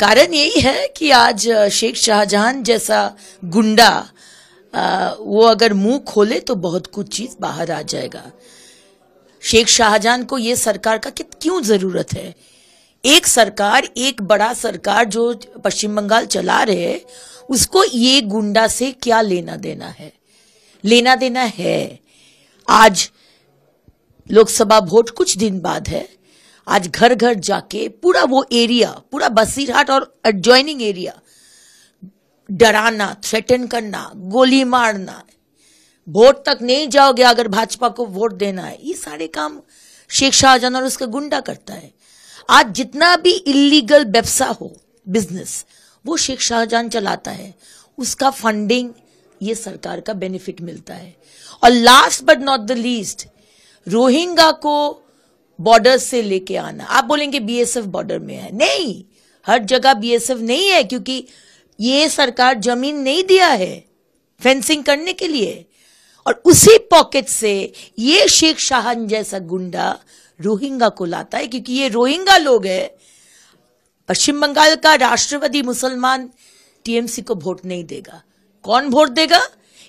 कारण यही है कि आज शेख शाहजहां जैसा गुंडा आ, वो अगर मुंह खोले तो बहुत कुछ चीज बाहर आ जाएगा शेख शाहजहां को ये सरकार का क्यों जरूरत है एक सरकार एक बड़ा सरकार जो पश्चिम बंगाल चला रहे है उसको ये गुंडा से क्या लेना देना है लेना देना है आज लोकसभा वोट कुछ दिन बाद है आज घर घर जाके पूरा वो एरिया पूरा बसीरहाट और एडजॉइनिंग एरिया डराना थ्रेटन करना गोली मारना वोट तक नहीं जाओगे अगर भाजपा को वोट देना है ये सारे काम शेख शाहजहां और उसका गुंडा करता है आज जितना भी इलीगल व्यवसाय हो बिजनेस वो शेख शाहजहां चलाता है उसका फंडिंग ये सरकार का बेनिफिट मिलता है और last but not the least Rohingya को बॉर्डर से लेके आना आप बोलेंगे बीएसएफ बॉर्डर में है नहीं हर जगह बीएसएफ नहीं है क्योंकि ये सरकार जमीन नहीं दिया है फेंसिंग करने के लिए और उसी पॉकेट से ये शेख शाहन जैसा गुंडा रोहिंगा को लाता है क्योंकि ये रोहिंगा लोग है पश्चिम बंगाल का राष्ट्रवादी मुसलमान टीएमसी को वोट नहीं देगा कौन वोट देगा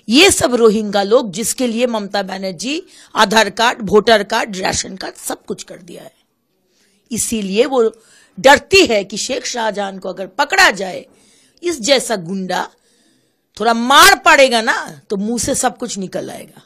ये सब रोहिंगा लोग जिसके लिए Mamata Banerjee Aadhaar card voter card ration card सब कुछ कर दिया है इसीलिए वो डरती है कि शेख शाहजहां को अगर पकड़ा जाए इस जैसा गुंडा थोड़ा मार पड़ेगा ना तो मुंह से सब कुछ निकल आएगा